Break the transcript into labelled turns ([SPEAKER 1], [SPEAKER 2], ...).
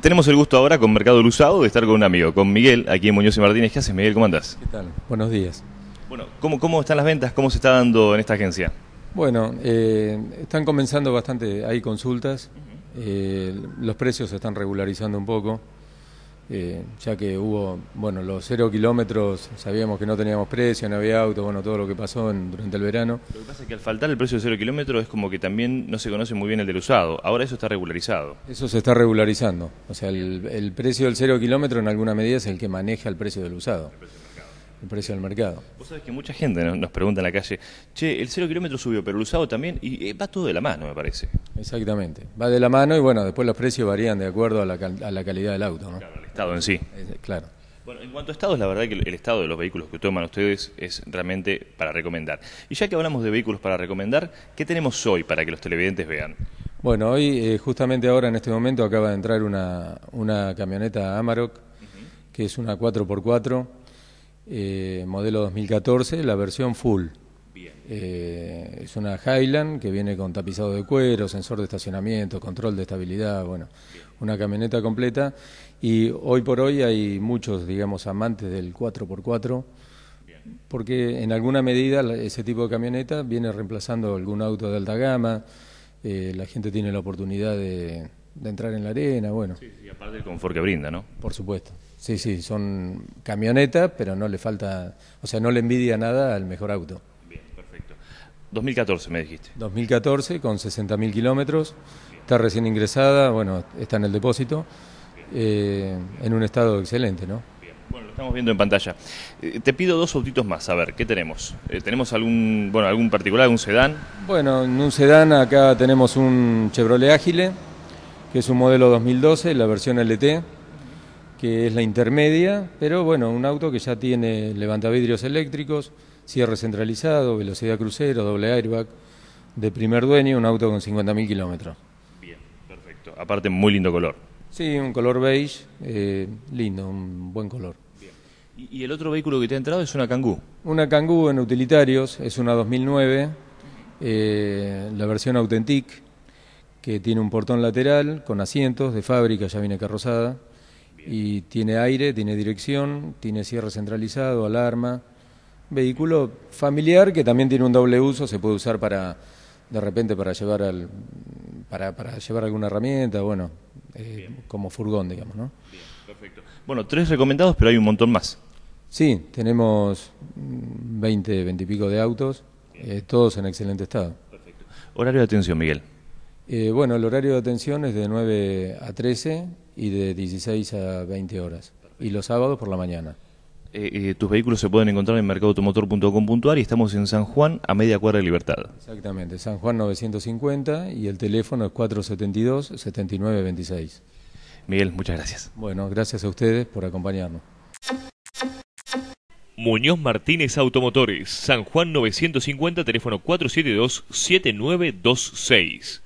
[SPEAKER 1] Tenemos el gusto ahora con Mercado Luzado de estar con un amigo, con Miguel, aquí en Muñoz y Martínez. ¿Qué haces, Miguel? ¿Cómo andás? ¿Qué tal? Buenos días. Bueno, ¿cómo, están las ventas? ¿Cómo se está dando en esta agencia?
[SPEAKER 2] Bueno, eh, están comenzando bastante, hay consultas, eh, los precios se están regularizando un poco. Eh, ya que hubo, bueno, los cero kilómetros, sabíamos que no teníamos precio, no había auto, bueno, todo lo que pasó durante el verano. Lo que pasa es que al faltar el
[SPEAKER 1] precio de cero kilómetros es como que también no se conoce muy bien el del usado, ahora eso está regularizado. Eso
[SPEAKER 2] se está regularizando, o sea, el, precio del cero kilómetro en alguna medida es el que maneja el precio del usado. El precio el precio del mercado. Vos sabés que mucha gente nos pregunta en la calle,
[SPEAKER 1] che, el cero kilómetro subió, pero el usado también, y eh, va todo de la mano, me parece.
[SPEAKER 2] Exactamente, va de la mano y bueno, después los precios varían de acuerdo a la, a la calidad del auto. ¿no? Estado en sí. Eh, claro.
[SPEAKER 1] Bueno, en cuanto a estados, la verdad que el estado de los vehículos que toman ustedes es realmente para recomendar. Y ya que hablamos de vehículos para recomendar, ¿qué tenemos hoy para que los televidentes vean?
[SPEAKER 2] Bueno, hoy, eh, justamente ahora en este momento, acaba de entrar una, camioneta Amarok, que es una 4x4, eh, modelo 2014, la versión full. Eh, es una Highland que viene con tapizado de cuero, sensor de estacionamiento, control de estabilidad, bueno, una camioneta completa. Y hoy por hoy hay muchos, digamos, amantes del 4x4, porque en alguna medida ese tipo de camioneta viene reemplazando algún auto de alta gama, eh, la gente tiene la oportunidad de, entrar en la arena, bueno. Sí, sí, aparte el confort que brinda, ¿no? Por supuesto. Sí, sí, son camionetas, pero no le falta, o sea, no le envidia nada al mejor auto. 2014 me dijiste. 2014 con 60.000 kilómetros, está recién ingresada, bueno, está en el depósito, eh, en un estado excelente, ¿no?
[SPEAKER 1] Bueno, lo estamos viendo en pantalla. Eh, te pido dos autitos más, a ver, ¿qué tenemos? Eh, ¿Tenemos algún, bueno, algún particular, algún sedán?
[SPEAKER 2] Bueno, en un sedán acá tenemos un Chevrolet Ágile, que es un modelo 2012, la versión LT, que es la intermedia, pero bueno, un auto que ya tiene levantavidrios eléctricos, cierre centralizado, velocidad crucero, doble airbag, de primer dueño, un auto con 50.000 kilómetros. Bien,
[SPEAKER 1] perfecto. Aparte, muy lindo color.
[SPEAKER 2] Sí, un color beige, eh, lindo, un buen color. Bien. ¿Y, el otro vehículo que te ha entrado es una Kangoo? Una Kangoo en utilitarios, es una 2009, eh, la versión Authentic, que tiene un portón lateral con asientos de fábrica, ya viene carrozada, y tiene aire, tiene dirección, tiene cierre centralizado, alarma, vehículo familiar que también tiene un doble uso, se puede usar para de repente para llevar para, llevar alguna herramienta, bueno, eh, como furgón, digamos, ¿no? Bien, perfecto. Bueno, tres recomendados, pero hay un montón más. Sí, tenemos 20, 20 y pico de autos, eh, todos en excelente estado. Perfecto. Horario de atención, Miguel. Eh, bueno, el horario de atención es de 9 a 13 y de 16 a 20 horas. Y los sábados por la mañana. Eh, eh,
[SPEAKER 1] tus vehículos se pueden encontrar en mercadoautomotor.com.ar y estamos en San Juan a media cuadra de Libertad.
[SPEAKER 2] Exactamente, San Juan 950 y el teléfono es 472-7926. Miguel, muchas gracias. Bueno, gracias a ustedes por acompañarnos.
[SPEAKER 1] Muñoz Martínez Automotores, San Juan 950, teléfono 472-7926.